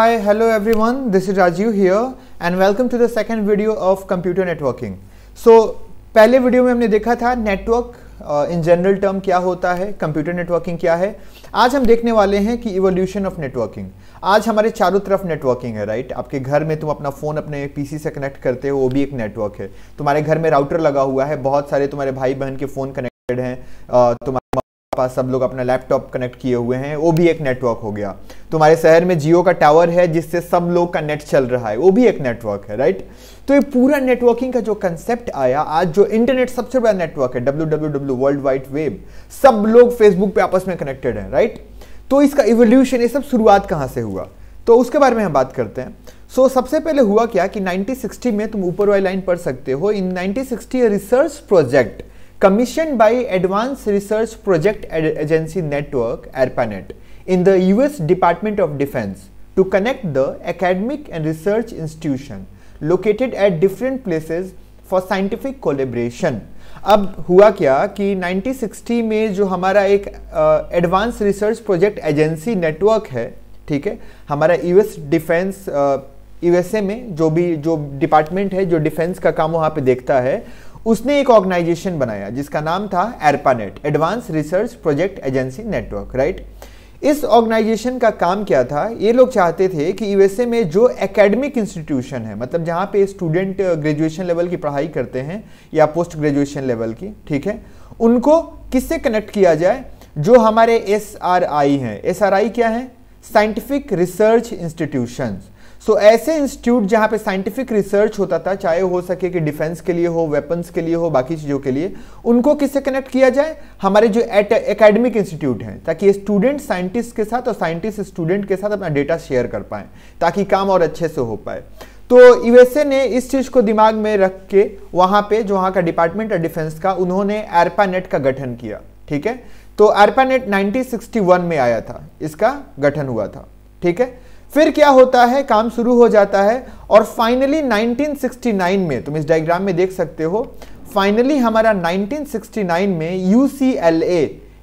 Hi, hello everyone. This is Rajiv here and welcome to the second video of computer networking. So, पहले video में हमने देखा था network in general term क्या होता है कंप्यूटर नेटवर्किंग क्या है आज हम देखने वाले हैं कि इवोल्यूशन ऑफ नेटवर्किंग आज हमारे चारों तरफ नेटवर्किंग है राइट आपके घर में तुम अपना फ़ोन अपने पीसी से कनेक्ट करते हो वो भी एक नेटवर्क है तुम्हारे घर में राउटर लगा हुआ है बहुत सारे तुम्हारे भाई बहन के फ़ोन कनेक्टेड हैं uh, तुम्हारे पास सब लोग अपना लैपटॉप कनेक्ट किए हुए हैं वो भी एक नेटवर्क हो गया तुम्हारे शहर में जियो का टावर है जिससे सब लोग का नेट चल रहा है वो भी एक नेटवर्क है राइट तो ये पूरा नेटवर्किंग का जो कंसेप्ट आया आज जो इंटरनेट सबसे बड़ा नेटवर्क है W W W world wide web सब लोग फेसबुक पे आपस में कनेक्टेड हैं राइट तो इसका इवोल्यूशन ये सब शुरुआत कहाँ से हुआ तो उसके बारे में हम बात करते हैं सो so, सबसे पहले हुआ क्या कि 1960 में तुम ऊपर वाली लाइन पढ़ सकते हो in 1960 research project commission by advance research project agency network ARPANET in the US Department of Defense to connect the academic and research institution located at different places for scientific collaboration अब हुआ क्या कि 1960 में जो हमारा एक advance research project agency network है ठीक है हमारा यूएस डिफेंस यूएसए में जो भी जो डिपार्टमेंट है जो डिफेंस का काम वहाँ पे देखता है उसने एक ऑर्गेनाइजेशन बनाया जिसका नाम था ARPANET advance research project agency network right इस ऑर्गेनाइजेशन का काम क्या था ये लोग चाहते थे कि यूएसए में जो एकेडमिक इंस्टीट्यूशन है मतलब जहाँ पे स्टूडेंट ग्रेजुएशन लेवल की पढ़ाई करते हैं या पोस्ट ग्रेजुएशन लेवल की ठीक है उनको किससे कनेक्ट किया जाए जो हमारे एस आर आई हैं एस आर आई क्या है scientific research institutions so so, ऐसे इंस्टीट्यूट जहां पे साइंटिफिक रिसर्च होता था चाहे हो सके कि डिफेंस के लिए हो वेपन्स के लिए हो बाकी चीज़ों के लिए उनको किससे कनेक्ट किया जाए हमारे जो एट एकेडमिक इंस्टीट्यूट हैं ताकि स्टूडेंट साइंटिस्ट के साथ और साइंटिस्ट स्टूडेंट के साथ अपना डेटा शेयर कर पाए ताकि काम और अच्छे से हो पाए तो यूएसए ने इस चीज़ को दिमाग में रख के वहां पे जो वहां का डिपार्टमेंट ऑफ डिफेंस का उन्होंने एरपानेट का गठन किया ठीक है तो एरपानेट 1961 में आया था इसका गठन हुआ था ठीक है फिर क्या होता है काम शुरू हो जाता है और फाइनली 1969 में तुम इस डायग्राम में देख सकते हो फाइनली हमारा 1969 में यूसीएलए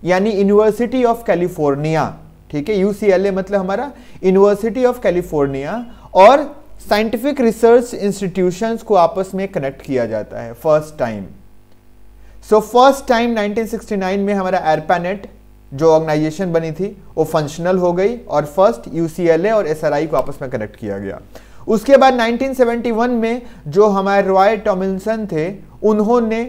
यानी यूनिवर्सिटी ऑफ कैलिफोर्निया ठीक है यूसीएलए मतलब हमारा यूनिवर्सिटी ऑफ कैलिफोर्निया और साइंटिफिक रिसर्च इंस्टीट्यूशन को आपस में कनेक्ट किया जाता है first time so first time 1969 में हमारा एरपेनेट जो ऑर्गेनाइजेशन बनी थी वो फंक्शनल हो गई और फर्स्ट यूसीएलए और एसआरआई को आपस में कनेक्ट किया गया उसके बाद 1971 में जो हमारे रॉय टॉमिनसन थे उन्होंने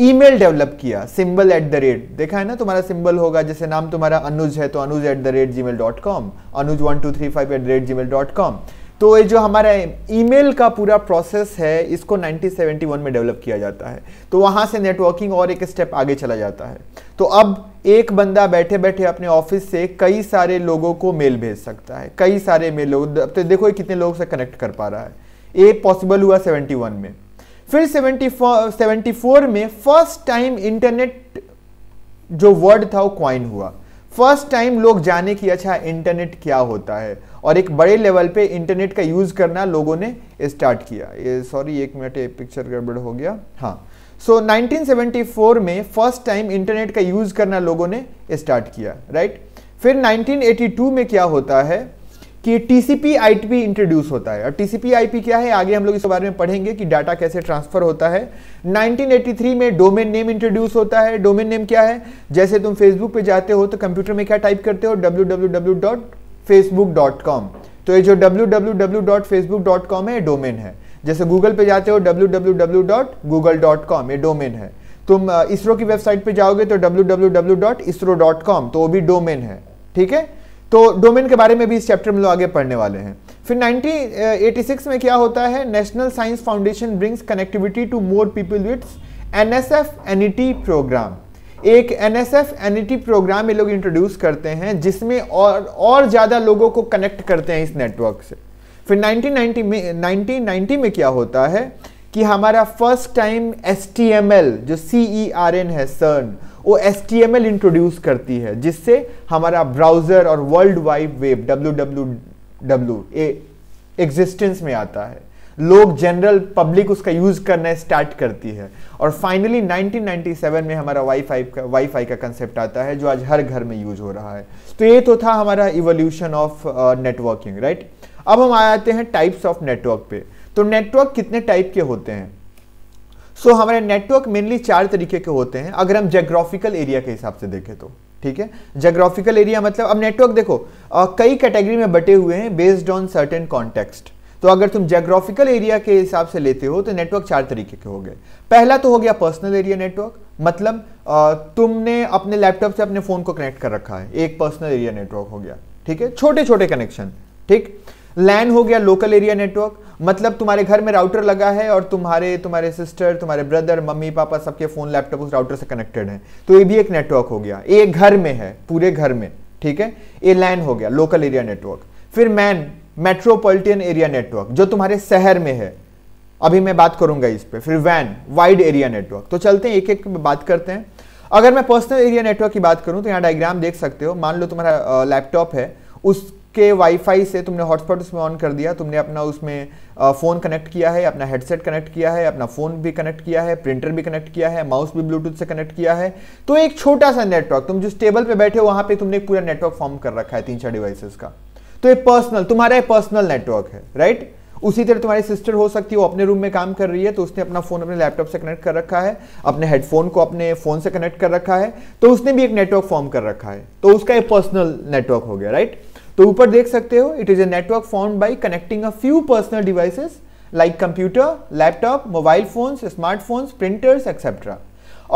ईमेल डेवलप किया सिंबल एट द रेट देखा है ना तुम्हारा सिंबल होगा जैसे नाम तुम्हारा अनुज है तो Anuj at the rate Gmail dot com Anuj one two three five at the rate Gmail dot com तो ये जो हमारा ईमेल का पूरा प्रोसेस है इसको 1971 में डेवलप किया जाता है तो वहां से नेटवर्किंग और एक स्टेप आगे चला जाता है तो अब एक बंदा बैठे बैठे अपने ऑफिस से कई सारे लोगों को मेल भेज सकता है कई सारे मेल तो देखो ये कितने लोगों से कनेक्ट कर पा रहा है ये पॉसिबल हुआ 71 में फिर 74 74 में फर्स्ट टाइम इंटरनेट जो वर्ड था वो क्वाइन हुआ फर्स्ट टाइम लोग जाने कि अच्छा इंटरनेट क्या होता है और एक बड़े लेवल पे इंटरनेट का यूज़ करना लोगों ने स्टार्ट किया ये सॉरी एक मिनट ये पिक्चर गड़बड़ हो गया हाँ सो so, 1974 में फर्स्ट टाइम इंटरनेट का यूज़ करना लोगों ने स्टार्ट किया राइट फिर 1982 में क्या होता है कि टीसीपी आईपी इंट्रोड्यूस होता है और टीसीपी आईपी क्या है आगे हम लोग इस बारे में पढ़ेंगे कि डाटा कैसे ट्रांसफर होता है 1983 में डोमेन नेम इंट्रोड्यूस होता है डोमेन नेम क्या है जैसे तुम फेसबुक पे जाते हो तो कंप्यूटर में क्या टाइप करते हो डब्ल्यू तो ये जो डब्ल्यू है डोमेन है जैसे गूगल पे जाते हो www.google.com ये डोमेन है तुम इसरो की वेबसाइट पे जाओगे तो www.isro.com तो वो भी डोमेन है ठीक है तो डोमेन के बारे में भी इस चैप्टर में लोग आगे पढ़ने वाले हैं फिर 1986 में क्या होता है National Science Foundation brings connectivity to more people with N S programme एक एन एस प्रोग्राम ये लोग इंट्रोड्यूस करते हैं जिसमें और और ज़्यादा लोगों को कनेक्ट करते हैं इस नेटवर्क से फिर 1990 में 1990 में क्या होता है कि हमारा फर्स्ट टाइम एस जो सी ई आर एन है सर्न वो एस इंट्रोड्यूस करती है जिससे हमारा ब्राउज़र और world wide web W W W existence में आता है लोग जनरल पब्लिक उसका यूज करना स्टार्ट करती है और फाइनली 1997 में हमारा वाईफाई का वाईफाई का कंसेप्ट आता है जो आज हर घर में यूज हो रहा है तो ये तो था हमारा इवोल्यूशन ऑफ नेटवर्किंग राइट अब हम आ जाते हैं टाइप्स ऑफ नेटवर्क पे तो नेटवर्क कितने टाइप के होते हैं सो so, हमारे नेटवर्क मेनली चार तरीके के होते हैं अगर हम जोग्राफिकल एरिया के हिसाब से देखें तो ठीक है जोग्राफिकल एरिया मतलब अब नेटवर्क देखो आ, कई कैटेगरी में बटे हुए हैं बेस्ड ऑन सर्टेन कॉन्टेक्स्ट तो अगर तुम जोग्राफिकल एरिया के हिसाब से लेते हो तो नेटवर्क चार तरीके के हो गए पहला तो हो गया पर्सनल एरिया नेटवर्क मतलब आ, तुमने अपने लैपटॉप से अपने फोन को कनेक्ट कर रखा है एक पर्सनल एरिया नेटवर्क हो गया ठीक है छोटे छोटे कनेक्शन ठीक लैन हो गया लोकल एरिया नेटवर्क मतलब तुम्हारे घर में राउटर लगा है और तुम्हारे तुम्हारे सिस्टर तुम्हारे ब्रदर मम्मी पापा सबके फोन लैपटॉप उस राउटर से कनेक्टेड है तो ये भी एक नेटवर्क हो गया ये घर में है पूरे घर में ठीक है ये लैन हो गया लोकल एरिया नेटवर्क फिर मैन मेट्रोपोलिटन एरिया नेटवर्क जो तुम्हारे शहर में है अभी मैं बात करूंगा इस पर फिर वैन वाइड एरिया नेटवर्क तो चलते हैं एक एक बात करते हैं अगर मैं पर्सनल एरिया नेटवर्क की बात करूं तो यहाँ डायग्राम देख सकते हो मान लो तुम्हारा लैपटॉप है उस के वाईफाई से तुमने हॉटस्पॉट उसमें ऑन कर दिया तुमने अपना उसमें फ़ोन कनेक्ट किया है अपना हेडसेट कनेक्ट किया है अपना फ़ोन भी कनेक्ट किया है प्रिंटर भी कनेक्ट किया है माउस भी ब्लूटूथ से कनेक्ट किया है तो एक छोटा सा नेटवर्क तुम जिस टेबल पे बैठे हो वहाँ पे तुमने पूरा नेटवर्क फॉर्म कर रखा है तीन चार डिवाइसेस का तो ये पर्सनल तुम्हारा पर्सनल नेटवर्क है राइट उसी तरह तुम्हारी सिस्टर हो सकती है वो अपने रूम में काम कर रही है तो उसने अपना फोन अपने लैपटॉप से कनेक्ट कर रखा है अपने हेडफोन को अपने फोन से कनेक्ट कर रखा है तो उसने भी एक नेटवर्क फॉर्म कर रखा है तो उसका एक पर्सनल नेटवर्क हो गया राइट तो ऊपर देख सकते हो it is a network form by connecting a few personal devices like computer laptop mobile phones smartphones printers etcetera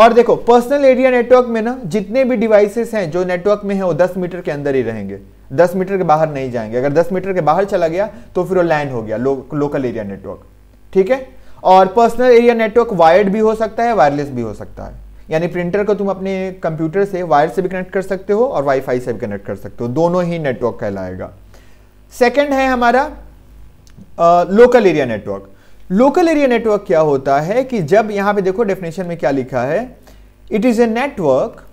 और देखो पर्सनल एरिया नेटवर्क में ना जितने भी डिवाइसेस हैं जो नेटवर्क में है वो 10 मीटर के अंदर ही रहेंगे 10 मीटर के बाहर नहीं जाएंगे अगर 10 मीटर के बाहर चला गया तो फिर वो लैंड हो गया लो, लोकल एरिया नेटवर्क ठीक है और पर्सनल एरिया नेटवर्क वायर्ड भी हो सकता है वायरलेस भी हो सकता है यानी प्रिंटर को तुम अपने कंप्यूटर से वायर से भी कनेक्ट कर सकते हो और वाईफाई से भी कनेक्ट कर सकते हो दोनों ही नेटवर्क कहलाएगा सेकेंड है हमारा local area network local area network क्या होता है कि जब यहां पे देखो डेफिनेशन में क्या लिखा है it is a network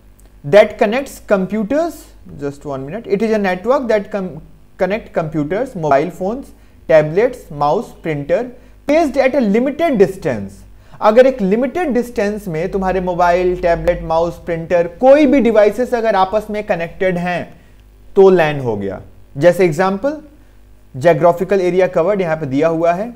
that connects computers just one minute it is a network that connect computers mobile phones tablets mouse printer placed at a limited distance अगर एक लिमिटेड डिस्टेंस में तुम्हारे मोबाइल टैबलेट माउस प्रिंटर कोई भी devices अगर आपस में connected हैं तो लैन हो गया जैसे एग्जाम्पल जोग्राफिकल एरिया कवर्ड यहां पे दिया हुआ है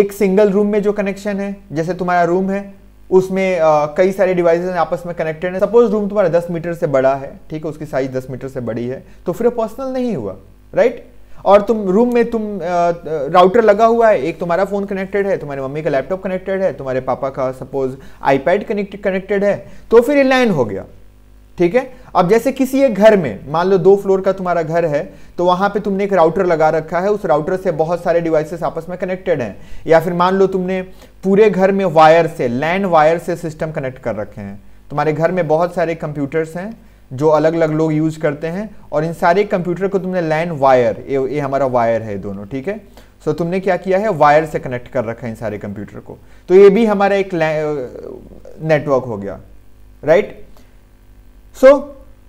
एक सिंगल रूम में जो कनेक्शन है जैसे तुम्हारा रूम है उसमें आ, कई सारे डिवाइसेस आपस में कनेक्टेड है सपोज रूम तुम्हारा 10 मीटर से बड़ा है ठीक है उसकी साइज 10 मीटर से बड़ी है तो फिर पर्सनल नहीं हुआ राइट और तुम रूम में तुम राउटर लगा हुआ है एक तुम्हारा फ़ोन कनेक्टेड है तुम्हारे मम्मी का लैपटॉप कनेक्टेड है तुम्हारे पापा का सपोज आईपैड कनेक्टेड कनेक्टेड है तो फिर लाइन हो गया ठीक है अब जैसे किसी एक घर में मान लो दो फ्लोर का तुम्हारा घर है तो वहां पे तुमने एक राउटर लगा रखा है उस राउटर से बहुत सारे डिवाइसेस आपस में कनेक्टेड हैं या फिर मान लो तुमने पूरे घर में वायर से लैंड वायर से सिस्टम कनेक्ट कर रखे हैं तुम्हारे घर में बहुत सारे कंप्यूटर्स हैं जो अलग अलग लोग यूज करते हैं और इन सारे कंप्यूटर को तुमने लाइन वायर ये ये हमारा वायर है दोनों ठीक है सो so, तुमने क्या किया है वायर से कनेक्ट कर रखा है इन सारे कंप्यूटर को तो ये भी हमारा एक नेटवर्क हो गया राइट सो so,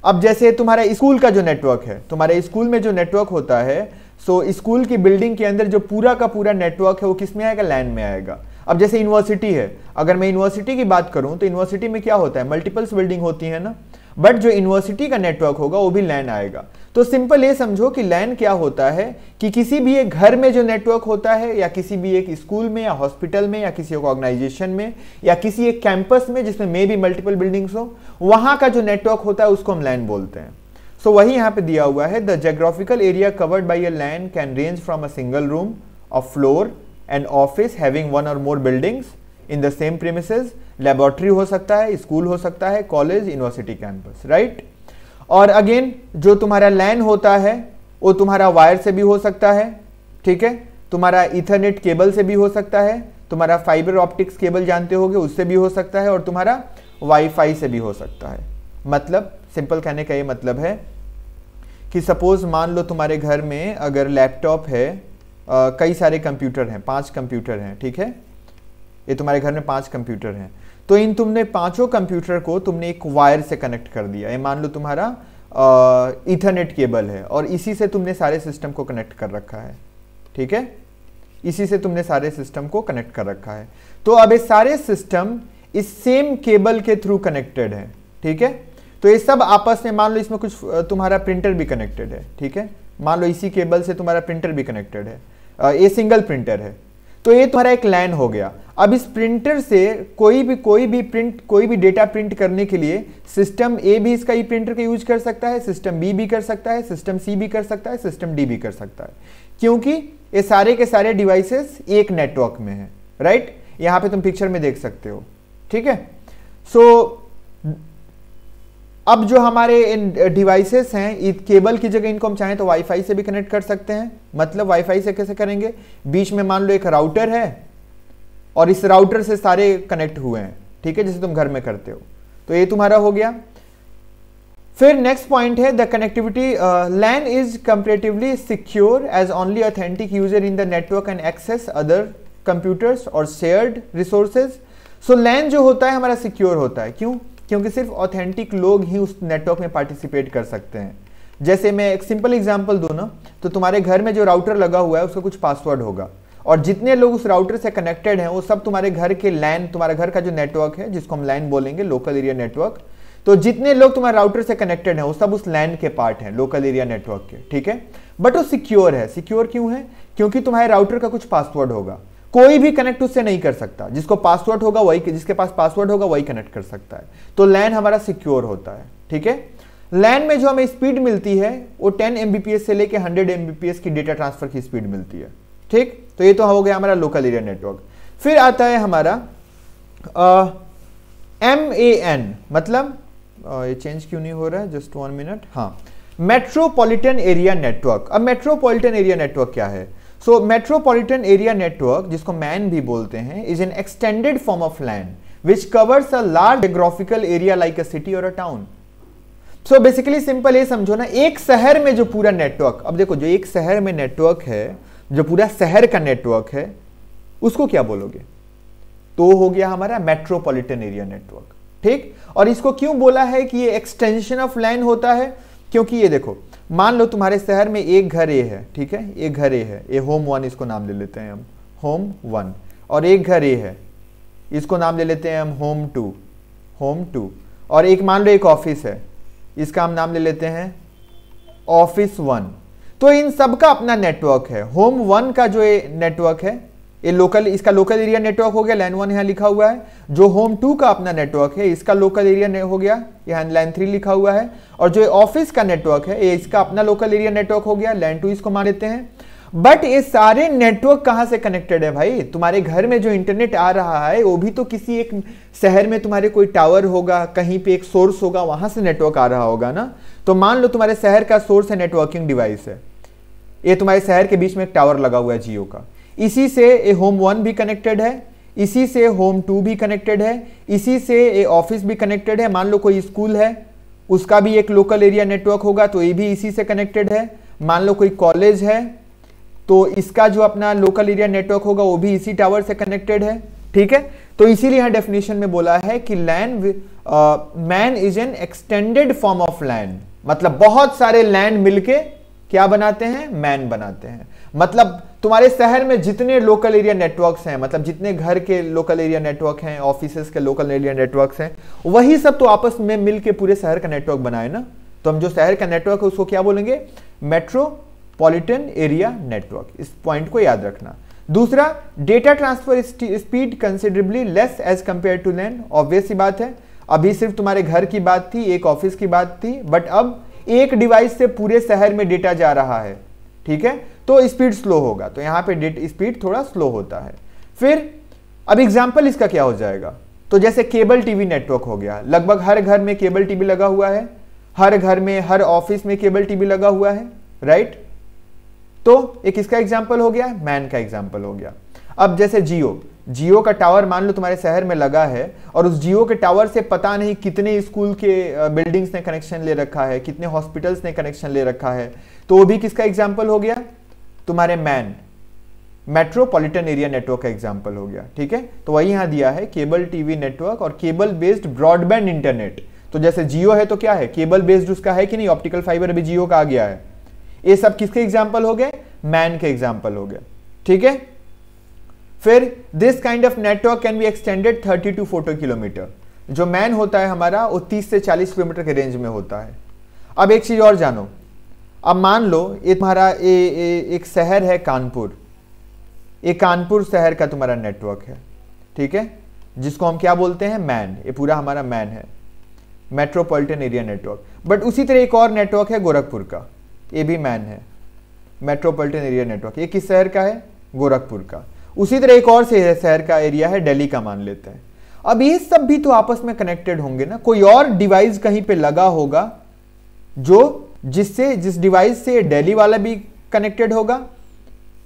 अब जैसे तुम्हारा स्कूल का जो नेटवर्क है तुम्हारे स्कूल में जो नेटवर्क होता है सो so, स्कूल की बिल्डिंग के अंदर जो पूरा का पूरा नेटवर्क है वो किस में आएगा लैन में आएगा अब जैसे यूनिवर्सिटी है अगर मैं यूनिवर्सिटी की बात करूं तो यूनिवर्सिटी में क्या होता है मल्टीपल्स बिल्डिंग होती है ना बट जो यूनिवर्सिटी का नेटवर्क होगा वो भी लैन आएगा तो सिंपल ये समझो कि लैन क्या होता है कि किसी भी एक घर में जो नेटवर्क होता है या किसी भी एक स्कूल में या हॉस्पिटल में या किसी एक ऑर्गेनाइजेशन में या किसी एक कैंपस में जिसमें मे भी मल्टीपल बिल्डिंग्स हो वहां का जो नेटवर्क होता है उसको हम लैन बोलते हैं सो so, वही यहां पे दिया हुआ है the geographical area covered by a LAN can range from a single room a floor and office having one or more buildings in the same premises laboratory हो सकता है स्कूल हो सकता है कॉलेज यूनिवर्सिटी कैंपस राइट और again जो तुम्हारा लैन होता है वो तुम्हारा वायर से भी हो सकता है ठीक है तुम्हारा इथरनेट केबल से भी हो सकता है तुम्हारा फाइबर ऑप्टिक्स केबल जानते होगे उससे भी हो सकता है और तुम्हारा वाईफाई से भी हो सकता है मतलब सिंपल कहने का ये मतलब है कि सपोज मान लो तुम्हारे घर में अगर लैपटॉप है आ, कई सारे कंप्यूटर हैं पांच कंप्यूटर हैं ठीक है ये तुम्हारे घर में पांच कंप्यूटर हैं तो इन तुमने पांचों कंप्यूटर को तुमने एक वायर से कनेक्ट कर दिया ये मान लो तुम्हारा इथरनेट केबल है और इसी से तुमने सारे सिस्टम को कनेक्ट कर रखा है ठीक है इसी से तुमने सारे सिस्टम को कनेक्ट कर रखा है तो अब ये सारे सिस्टम इस सेम केबल के थ्रू कनेक्टेड है ठीक है तो ये सब आपस में मान लो इसमें कुछ तुम्हारा प्रिंटर भी कनेक्टेड है ठीक है मान लो इसी केबल से तुम्हारा प्रिंटर भी कनेक्टेड है ये सिंगल प्रिंटर है तो ये तुम्हारा एक लाइन हो गया अब इस प्रिंटर से कोई भी कोई भी प्रिंट कोई भी डेटा प्रिंट करने के लिए सिस्टम ए भी इसका ई प्रिंटर का यूज कर सकता है सिस्टम बी भी कर सकता है सिस्टम सी भी कर सकता है सिस्टम डी भी कर सकता है क्योंकि ये सारे के सारे डिवाइसेस एक नेटवर्क में है राइट यहां पे तुम पिक्चर में देख सकते हो ठीक है सो so, अब जो हमारे इन डिवाइसेस हैं केबल की जगह इनको हम चाहें तो वाईफाई से भी कनेक्ट कर सकते हैं मतलब वाईफाई से कैसे करेंगे बीच में मान लो एक राउटर है और इस राउटर से सारे कनेक्ट हुए हैं ठीक है जैसे तुम घर में करते हो तो ये तुम्हारा हो गया फिर नेक्स्ट पॉइंट है the connectivity LAN is comparatively secure as only authentic user in the network and access other computers or shared resources so LAN जो होता है हमारा सिक्योर होता है क्यों क्योंकि सिर्फ ऑथेंटिक लोग ही उस नेटवर्क में पार्टिसिपेट कर सकते हैं जैसे मैं एक सिंपल एग्जाम्पल दूँ ना तो तुम्हारे घर में जो राउटर लगा हुआ है उसका कुछ पासवर्ड होगा और जितने लोग उस राउटर से कनेक्टेड हैं वो सब तुम्हारे घर के लैन तुम्हारे घर का जो नेटवर्क है जिसको हम लैन बोलेंगे लोकल एरिया नेटवर्क तो जितने लोग तुम्हारे राउटर से कनेक्टेड हैं वो सब उस लैन के पार्ट हैं लोकल एरिया नेटवर्क के ठीक है बट वो सिक्योर है सिक्योर क्यों है क्योंकि तुम्हारे राउटर का कुछ पासवर्ड होगा कोई भी कनेक्ट उससे नहीं कर सकता जिसको पासवर्ड होगा वही जिसके पास पासवर्ड होगा वही कनेक्ट कर सकता है तो लैन हमारा सिक्योर होता है ठीक है लैन में जो हमें स्पीड मिलती है वो 10 एमबीपीएस से लेके 100 एमबीपीएस की डेटा ट्रांसफर की स्पीड मिलती है ठीक तो ये तो हो गया हमारा लोकल एरिया नेटवर्क फिर आता है हमारा एम ए एन मतलब आ, ये चेंज क्यों नहीं हो रहा है जस्ट वन मिनट हाँ मेट्रोपॉलिटन एरिया नेटवर्क अब मेट्रोपॉलिटन एरिया नेटवर्क क्या है सो मेट्रोपॉलिटन एरिया नेटवर्क जिसको मैन भी बोलते हैं is an extended form of LAN which covers a large geographical area like a city or a town so basically simple ये समझो ना एक शहर में जो पूरा नेटवर्क अब देखो जो एक शहर में नेटवर्क है जो पूरा शहर का नेटवर्क है उसको क्या बोलोगे तो हो गया हमारा मेट्रोपॉलिटन एरिया नेटवर्क ठीक और इसको क्यों बोला है कि ये एक्सटेंशन ऑफ लैंड होता है क्योंकि ये देखो मान लो तुम्हारे शहर में एक घर ए है ठीक है एक घर ए है ए होम वन इसको नाम ले लेते हैं हम होम वन और एक घर ए है इसको नाम ले लेते हैं हम होम टू होम टू और एक मान लो एक ऑफिस है इसका हम नाम ले लेते हैं ऑफिस वन तो इन सब का अपना नेटवर्क है होम वन का जो ये नेटवर्क है ये लोकल इसका लोकल एरिया नेटवर्क हो गया लाइन वन यहाँ लिखा हुआ है जो होम टू का अपना नेटवर्क है इसका लोकल एरिया हो गया यहाँ लाइन थ्री लिखा हुआ है और जो ऑफिस का नेटवर्क है ये इसका अपना लोकल एरिया नेटवर्क हो गया लाइन टू इसको मान लेते हैं बट ये सारे नेटवर्क कहाँ से कनेक्टेड है भाई तुम्हारे घर में जो इंटरनेट आ रहा है वो भी तो किसी एक शहर में तुम्हारे कोई टावर होगा कहीं पे एक सोर्स होगा वहां से नेटवर्क आ रहा होगा ना तो मान लो तुम्हारे शहर का सोर्स है नेटवर्किंग डिवाइस है ये तुम्हारे शहर के बीच में एक टावर लगा हुआ है जियो का इसी से ए होम वन भी कनेक्टेड है इसी से होम टू भी कनेक्टेड है इसी से ए ऑफिस भी कनेक्टेड है मान लो कोई स्कूल है उसका भी एक लोकल एरिया नेटवर्क होगा तो ये भी इसी से कनेक्टेड है मान लो कोई कॉलेज है तो इसका जो अपना लोकल एरिया नेटवर्क होगा वो भी इसी टावर से कनेक्टेड है ठीक है तो इसीलिए यहां डेफिनेशन में बोला है कि LAN MAN is an extended form of LAN मतलब बहुत सारे लैंड मिलके क्या बनाते हैं मैन बनाते हैं मतलब तुम्हारे शहर में जितने लोकल एरिया नेटवर्क्स हैं मतलब जितने घर के लोकल एरिया नेटवर्क हैं ऑफिस के लोकल एरिया नेटवर्क्स हैं वही सब तो आपस में मिलकर पूरे शहर का नेटवर्क बनाए ना तो हम जो शहर का नेटवर्क है उसको क्या बोलेंगे मेट्रोपॉलिटन एरिया नेटवर्क इस पॉइंट को याद रखना दूसरा data transfer speed considerably less as compare to LAN obvious ही बात है अभी सिर्फ तुम्हारे घर की बात थी एक ऑफिस की बात थी बट अब एक डिवाइस से पूरे शहर में डेटा जा रहा है ठीक है तो स्पीड स्लो होगा तो यहां पे डेट स्पीड थोड़ा स्लो होता है फिर अब एग्जाम्पल इसका क्या हो जाएगा तो जैसे केबल टीवी नेटवर्क हो गया लगभग हर घर में केबल टीवी लगा हुआ है हर घर में हर ऑफिस में केबल टीवी लगा हुआ है राइट तो एक इसका एग्जाम्पल हो गया मैन का एग्जाम्पल हो गया अब जैसे जियो जियो का टावर मान लो तुम्हारे शहर में लगा है और उस जियो के टावर से पता नहीं कितने स्कूल के बिल्डिंग्स uh, ने कनेक्शन ले रखा है कितने हॉस्पिटल्स ने कनेक्शन ले रखा है तो भी किसका एग्जाम्पल हो गया तुम्हारे मैन मेट्रोपॉलिटन एरिया नेटवर्क का एग्जाम्पल हो गया ठीक है तो वही यहां दिया है केबल टीवी नेटवर्क और केबल बेस्ड ब्रॉडबैंड इंटरनेट तो जैसे जियो है तो क्या है केबल बेस्ड उसका है कि नहीं ऑप्टिकल फाइबर अभी जियो का आ गया है ये सब किसके एग्जाम्पल हो गए मैन के एग्जाम्पल हो गए ठीक है फिर this kind of network can be extended 30 to 40 kilometre जो मैन होता है हमारा वो 30 से 40 किलोमीटर के रेंज में होता है अब एक चीज और जानो अब मान लो ये तुम्हारा ए, ए, एक शहर है कानपुर ये कानपुर शहर का तुम्हारा नेटवर्क है ठीक है जिसको हम क्या बोलते हैं मैन ये पूरा हमारा मैन है मेट्रोपॉलिटन एरिया नेटवर्क बट उसी तरह एक और नेटवर्क है गोरखपुर का ये भी मैन है मेट्रोपॉलिटन एरिया नेटवर्क ये किस शहर का है गोरखपुर का उसी तरह एक और शहर का एरिया है दिल्ली का मान लेते हैं अब ये सब भी तो आपस में कनेक्टेड होंगे ना कोई और डिवाइस कहीं पे लगा होगा जो जिससे जिस डिवाइस से दिल्ली वाला भी कनेक्टेड होगा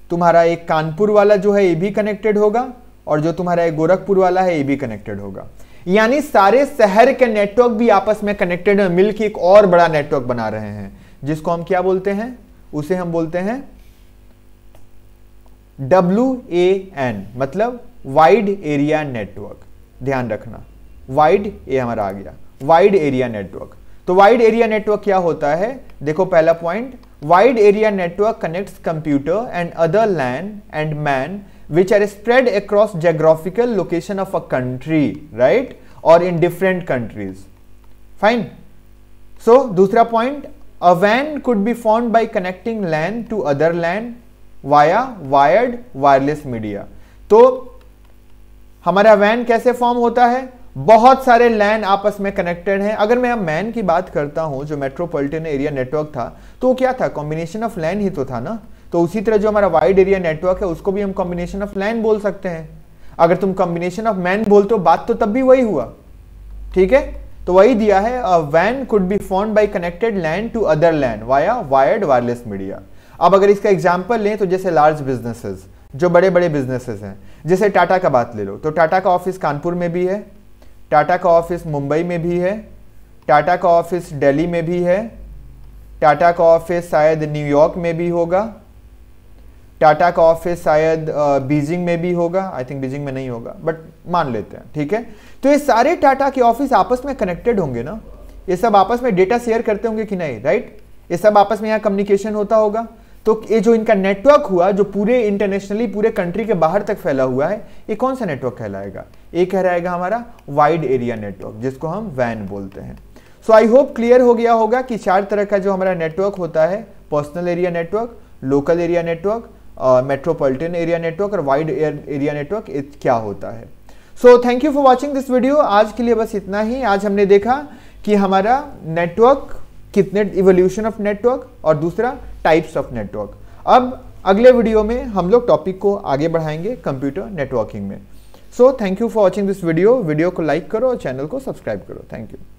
तुम्हारा एक कानपुर वाला जो है ये भी कनेक्टेड होगा और जो तुम्हारा एक गोरखपुर वाला है ये भी कनेक्टेड होगा यानी सारे शहर के नेटवर्क भी आपस में कनेक्टेड है मिलकर एक और बड़ा नेटवर्क बना रहे हैं जिसको हम क्या बोलते हैं उसे हम बोलते हैं डब्ल्यू ए एन मतलब वाइड एरिया नेटवर्क ध्यान रखना वाइड ए हमारा आ गया वाइड एरिया नेटवर्क तो वाइड एरिया नेटवर्क क्या होता है देखो पहला point wide area network connects computer and other LAN and MAN which are spread across geographical location of a country right or in different countries fine so दूसरा point a वैन could be form by connecting LAN to other LAN via wired wireless media तो हमारा van कैसे form होता है बहुत सारे land आपस में कनेक्टेड हैं अगर मैं अब मैन की बात करता हूं जो मेट्रोपॉलिटन एरिया नेटवर्क था तो क्या था कॉम्बिनेशन ऑफ लैंड ही तो था ना तो उसी तरह जो हमारा वाइड एरिया नेटवर्क है उसको भी हम कॉम्बिनेशन ऑफ लैंड बोल सकते हैं अगर तुम कॉम्बिनेशन ऑफ मैन बोलते हो बात तो तब भी वही हुआ ठीक है तो वही दिया है वैन could be formed by connected LAN to other LAN via wired wireless media अब अगर इसका एग्जाम्पल लें तो जैसे लार्ज बिजनेसेस जो बड़े बड़े बिजनेसेस हैं जैसे टाटा का बात ले लो तो टाटा का ऑफिस कानपुर में भी है टाटा का ऑफिस मुंबई में भी है टाटा का ऑफिस दिल्ली में भी है टाटा का ऑफिस शायद न्यूयॉर्क में भी होगा टाटा का ऑफिस शायद बीजिंग में भी होगा आई थिंक बीजिंग में नहीं होगा बट मान लेते हैं ठीक है तो ये सारे टाटा के ऑफिस आपस में कनेक्टेड होंगे ना ये सब आपस में डेटा शेयर करते होंगे कि नहीं राइट ये सब आपस में यहाँ कम्युनिकेशन होता होगा तो ये जो इनका नेटवर्क हुआ जो पूरे इंटरनेशनली पूरे कंट्री के बाहर तक फैला हुआ है ये कौन सा नेटवर्क कहलाएगा ये रहेगा हमारा वाइड एरिया नेटवर्क जिसको हम वैन बोलते हैं सो आई होप क्लियर हो गया होगा कि चार तरह का जो हमारा नेटवर्क होता है personal area network local area network metropolitan area network और वाइड एरिया नेटवर्क क्या होता है so thank you for watching this video आज के लिए बस इतना ही आज हमने देखा कि हमारा नेटवर्क कितने इवोल्यूशन ऑफ नेटवर्क और दूसरा टाइप्स ऑफ नेटवर्क अब अगले वीडियो में हम लोग टॉपिक को आगे बढ़ाएंगे कंप्यूटर नेटवर्किंग में so thank you for watching this video video को लाइक करो और चैनल को सब्सक्राइब करो थैंक यू